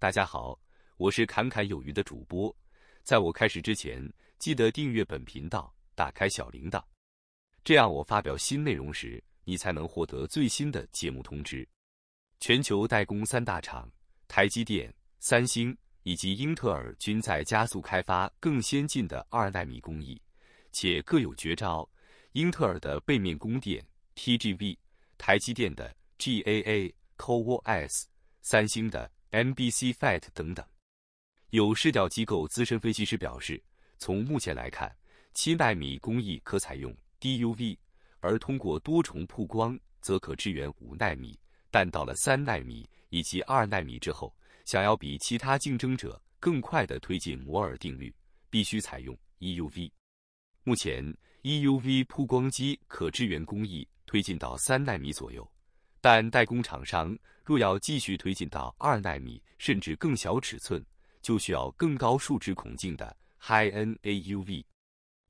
大家好，我是侃侃有余的主播。在我开始之前，记得订阅本频道，打开小铃铛，这样我发表新内容时，你才能获得最新的节目通知。全球代工三大厂，台积电、三星以及英特尔均在加速开发更先进的二纳米工艺，且各有绝招。英特尔的背面供电 t g v 台积电的 GAA CoWoS，三星的。MBC、FET 等等，有市调机构资深分析师表示，从目前来看，七纳米工艺可采用 DUV，而通过多重曝光则可支援五纳米。但到了三纳米以及二纳米之后，想要比其他竞争者更快的推进摩尔定律，必须采用 EUV。目前 EUV 曝光机可支援工艺推进到三纳米左右。但代工厂商若要继续推进到二纳米甚至更小尺寸，就需要更高数值孔径的 HiNAUV。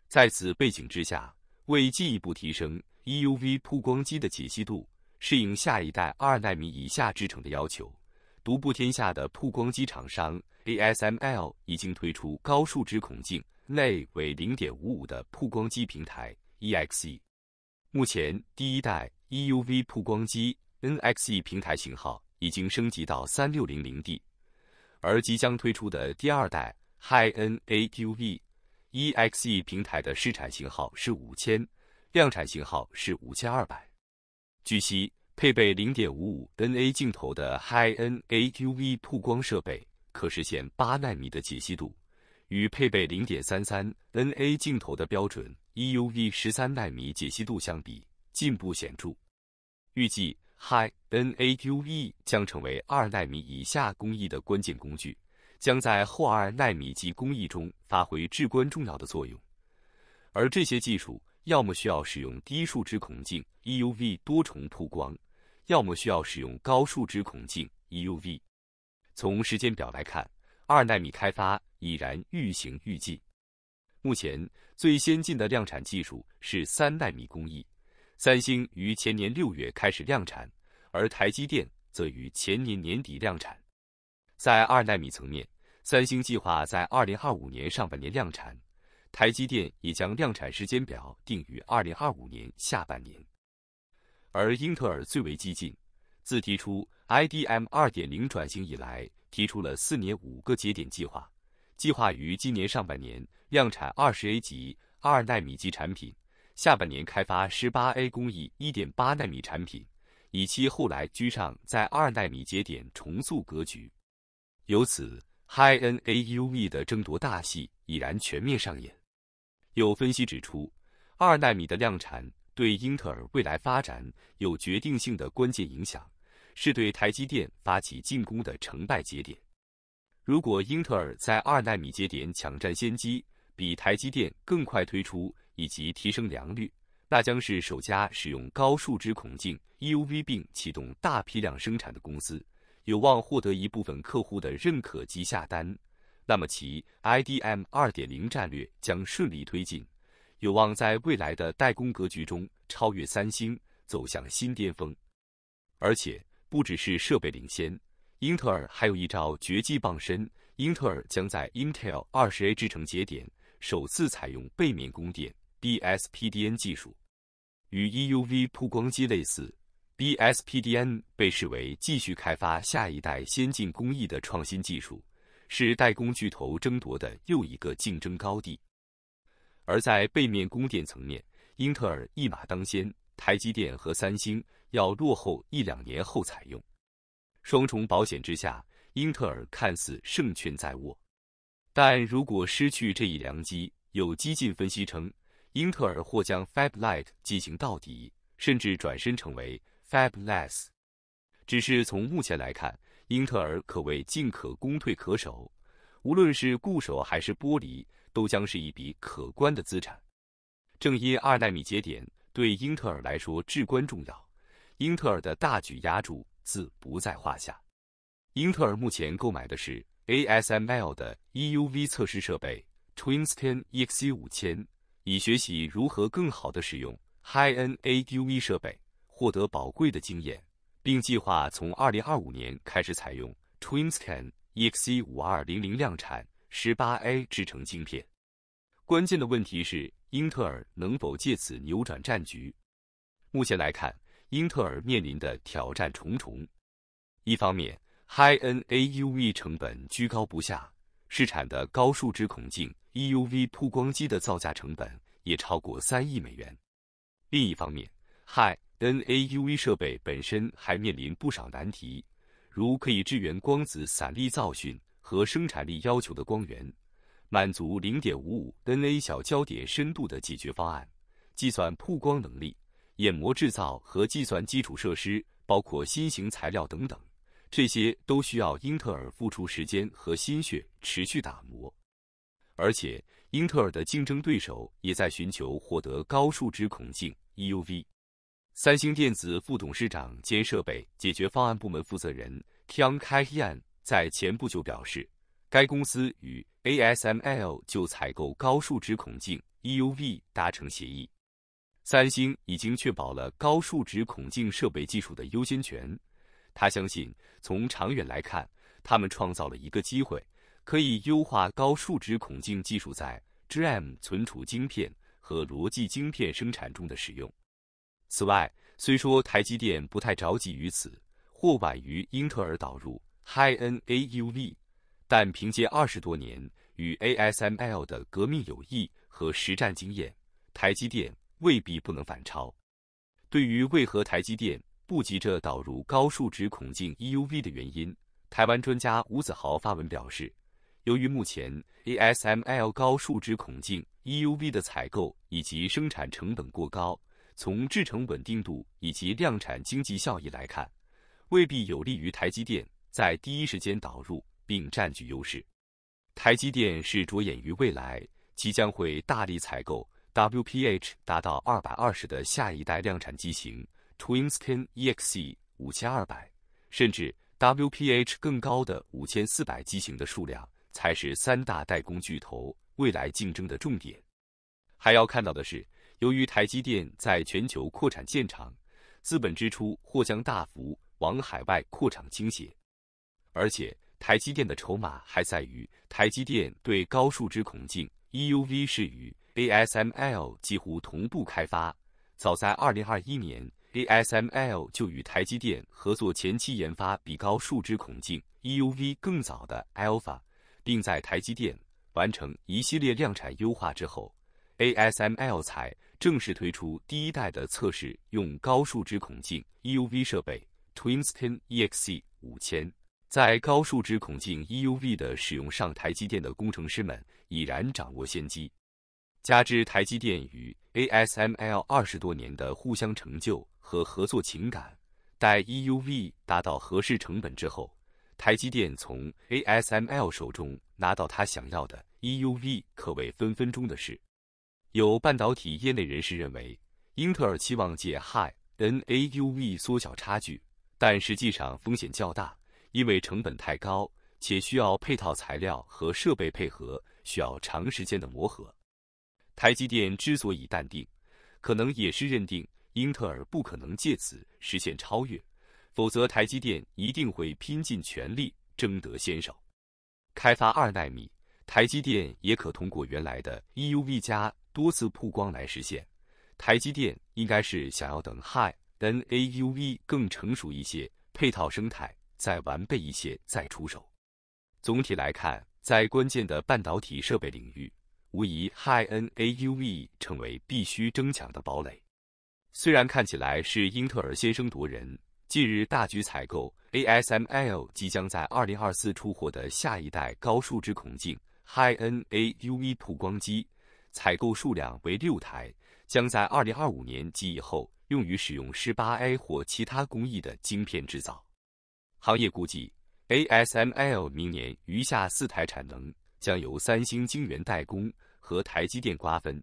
在此背景之下，为进一步提升 EUV 曝光机的解析度，适应下一代二纳米以下制程的要求，独步天下的曝光机厂商 ASML 已经推出高数值孔径内为为 0.55） 的曝光机平台 EXE。目前第一代。EUV 曝光机 Nxe 平台型号已经升级到三六零零 D，而即将推出的第二代 HiN AUV Exe 平台的试产型号是五千，量产型号是五千二百。据悉，配备零点五五 NA 镜头的 HiN AUV 曝光设备可实现八纳米的解析度，与配备零点三三 NA 镜头的标准 EUV 十三纳米解析度相比。进步显著，预计 HiNAUV 将成为二纳米以下工艺的关键工具，将在后二纳米级工艺中发挥至关重要的作用。而这些技术要么需要使用低数值孔径 EUV 多重曝光，要么需要使用高数值孔径 EUV。从时间表来看，二纳米开发已然愈行愈近。目前最先进的量产技术是三纳米工艺。三星于前年六月开始量产，而台积电则于前年年底量产。在二纳米层面，三星计划在二零二五年上半年量产，台积电也将量产时间表定于二零二五年下半年。而英特尔最为激进，自提出 IDM 二点零转型以来，提出了四年五个节点计划，计划于今年上半年量产二十 A 级二纳米级产品。下半年开发 18A 工艺1.8纳米产品，以期后来居上，在二纳米节点重塑格局。由此，High N A U V 的争夺大戏已然全面上演。有分析指出，二纳米的量产对英特尔未来发展有决定性的关键影响，是对台积电发起进攻的成败节点。如果英特尔在二纳米节点抢占先机，比台积电更快推出。以及提升良率，那将是首家使用高数值孔径 EUV 并启动大批量生产的公司，有望获得一部分客户的认可及下单。那么其 IDM 2.0战略将顺利推进，有望在未来的代工格局中超越三星，走向新巅峰。而且不只是设备领先，英特尔还有一招绝技傍身。英特尔将在 Intel 20A 制程节点首次采用背面供电。BSPDN 技术与 EUV 曝光机类似，BSPDN 被视为继续开发下一代先进工艺的创新技术，是代工巨头争夺的又一个竞争高地。而在背面供电层面，英特尔一马当先，台积电和三星要落后一两年后采用。双重保险之下，英特尔看似胜券在握，但如果失去这一良机，有激进分析称。英特尔或将 f a b l i g h t 进行到底，甚至转身成为 Fabless。只是从目前来看，英特尔可谓进可攻、退可守，无论是固守还是剥离，都将是一笔可观的资产。正因二纳米节点对英特尔来说至关重要，英特尔的大举压注自不在话下。英特尔目前购买的是 ASML 的 EUV 测试设备 t w i n s t a n EX 五千。以学习如何更好地使用 HiN g h AUV 设备，获得宝贵的经验，并计划从2025年开始采用 Twinscan EX5200 量产 18A 制程晶片。关键的问题是，英特尔能否借此扭转战局？目前来看，英特尔面临的挑战重重。一方面，HiN g h AUV 成本居高不下，市场的高数值孔径。EUV 曝光机的造价成本也超过三亿美元。另一方面，HiNAUV 设备本身还面临不少难题，如可以支援光子散粒造讯和生产力要求的光源，满足 0.55NA 小焦点深度的解决方案，计算曝光能力、掩膜制造和计算基础设施，包括新型材料等等，这些都需要英特尔付出时间和心血，持续打磨。而且，英特尔的竞争对手也在寻求获得高数值孔径 EUV。三星电子副董事长兼设备解决方案部门负责人 Kang Kyeon 在前不久表示，该公司与 ASML 就采购高数值孔径 EUV 达成协议。三星已经确保了高数值孔径设备技术的优先权。他相信，从长远来看，他们创造了一个机会。可以优化高数值孔径技术在 DRAM 存储晶片和逻辑晶片生产中的使用。此外，虽说台积电不太着急于此，或晚于英特尔导入 High NA u v 但凭借二十多年与 ASML 的革命友谊和实战经验，台积电未必不能反超。对于为何台积电不急着导入高数值孔径 EUV 的原因，台湾专家吴子豪发文表示。由于目前 ASML 高数值孔径 EUV 的采购以及生产成本过高，从制程稳定度以及量产经济效益来看，未必有利于台积电在第一时间导入并占据优势。台积电是着眼于未来，即将会大力采购 WPH 达到二百二十的下一代量产机型 t w i n s t o n EXE 五千二百，甚至 WPH 更高的五千四百机型的数量。才是三大代工巨头未来竞争的重点。还要看到的是，由于台积电在全球扩产建厂，资本支出或将大幅往海外扩厂倾斜。而且，台积电的筹码还在于，台积电对高数值孔径 EUV 是与 ASML 几乎同步开发。早在二零二一年，ASML 就与台积电合作前期研发比高数值孔径 EUV 更早的 Alpha。并在台积电完成一系列量产优化之后，ASML 才正式推出第一代的测试用高数值孔径 EUV 设备 t w i n s t o n EXC 五千。在高数值孔径 EUV 的使用上，台积电的工程师们已然掌握先机。加之台积电与 ASML 二十多年的互相成就和合作情感，待 EUV 达到合适成本之后，台积电从 ASML 手中拿到他想要的 EUV 可谓分分钟的事。有半导体业内人士认为，英特尔期望借 High NAUV 缩小差距，但实际上风险较大，因为成本太高，且需要配套材料和设备配合，需要长时间的磨合。台积电之所以淡定，可能也是认定英特尔不可能借此实现超越。否则，台积电一定会拼尽全力争得先手。开发二纳米，台积电也可通过原来的 EUV 加多次曝光来实现。台积电应该是想要等 HiN-AUV 更成熟一些，配套生态再完备一些再出手。总体来看，在关键的半导体设备领域，无疑 HiN-AUV 成为必须争抢的堡垒。虽然看起来是英特尔先声夺人。近日，大举采购 ASML 即将在二零二四出货的下一代高数值孔径 HiNAUV 曝光机，采购数量为六台，将在二零二五年及以后用于使用 18A 或其他工艺的晶片制造。行业估计，ASML 明年余下四台产能将由三星晶圆代工和台积电瓜分，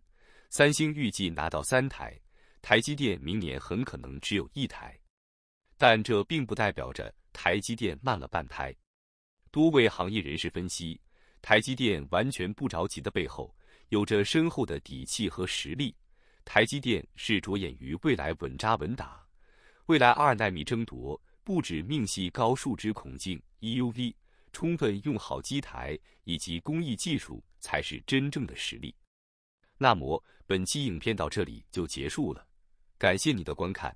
三星预计拿到三台，台积电明年很可能只有一台。但这并不代表着台积电慢了半拍。多位行业人士分析，台积电完全不着急的背后，有着深厚的底气和实力。台积电是着眼于未来，稳扎稳打。未来二纳米争夺，不止命系高数值孔径 EUV，充分用好机台以及工艺技术才是真正的实力。那么，本期影片到这里就结束了，感谢你的观看。